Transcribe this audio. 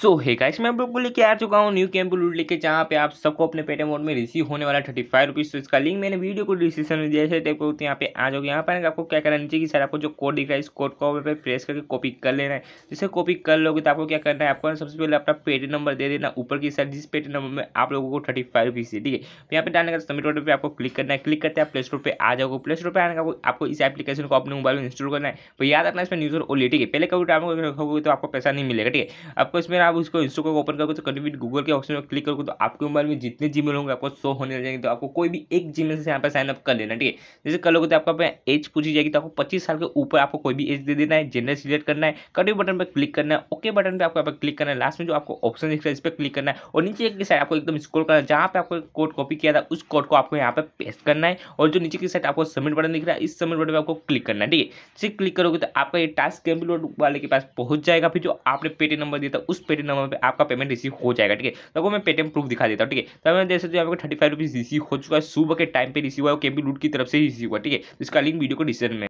सो है गाइस इसमें आप लोग को लेके आ चुका हूँ न्यू कैंप लूट लेके जहाँ पे आप सबको अपने पेटे मोड में रिसीव होने वाला थर्टी फाइव रुपीज़ तो इसका लिंक मैंने वीडियो को डिस्क्रिप्शन में दिया है टाइप तो यहाँ पे आ जाओगे यहाँ पर आपको क्या करना नीचे की सर आपको जो कोड दिख रहा है इस कोड को पे प्रेस करके कॉपी कर लेना है जिससे कॉपी कर लोगे तो आपको क्या करना है आपको सबसे पहले अपना पेटे नंबर दे देना ऊपर की सर जिस पेटे नंबर में आप लोगों को थर्टी फाइव रुपीज़ ठीक है तो यहाँ पर डालने का सबमिट ऑर्डर पर आपको क्लिक करना है क्लिक करते हैं प्ले स्टोर पर आ जाओगे प्ले स्टोर पर आने का आपको इस एप्लीकेशन को अपने मोबाइल में इंस्टॉल करना है पर तो याद रखना इसमें न्यूज़ और ओली ठीक है पहले कभी टाइम रखोगे तो आपको पैसा नहीं मिलेगा ठीक है आपको इसमें अगर आप उसको इंस्टोकॉक ओपन करोगे तो कभी भी गूगल के ऑप्शन में क्लिक करोगे तो आपके मोबाइल में जितने जीमेल होंगे आपको शो होने लग जाएंगे तो आपको कोई भी एक जीमेल से यहाँ पर साइनअप कर लेना ठीक है जैसे कर लोगे तो आपका एज पूछी जाएगी तो आपको पच्चीस साल के ऊपर आपको कोई भी एज दे देना है जेंडर सिलेक्ट करना है कभी बटन पर क्लिक करना है ओके बटन पर आपको यहाँ पर क्लिक करना है लास्ट में जो आपको ऑप्शन दिख रहा है इस पर क्लिक करना है और नीचे की साइड आपको एकदम स्क्रोल करना है जहाँ पर आपको कोड कॉपी किया था उस कोड को आपको यहाँ पर पेस्ट करना है और जो नीचे की साइड आपको सबमिट बटन दिख रहा है इस सबमिट बटन पर आपको क्लिक करना है ठीक है जैसे क्लिक करोगे तो आपका ये टास्क कंप्यूटर वाले के पास पहुंच जाएगा फिर जो आपने पेटी नंबर दिया था उस पेटी नंबर पर आपका पेमेंट रिसीव हो जाएगा ठीक है तो मैं पेटीएम प्रूफ दिखा देता हूँ ठीक है तब तो मैं जैसे जो यहाँ पर थर्टी फाइव रुपीज़ रिसीव हो चुका है सुबह के टाइम पर रिसीव हुआ है के बी लूट की तरफ से रिसीव हुआ ठीक है इसका लिंक वीडियो को डिसीजन में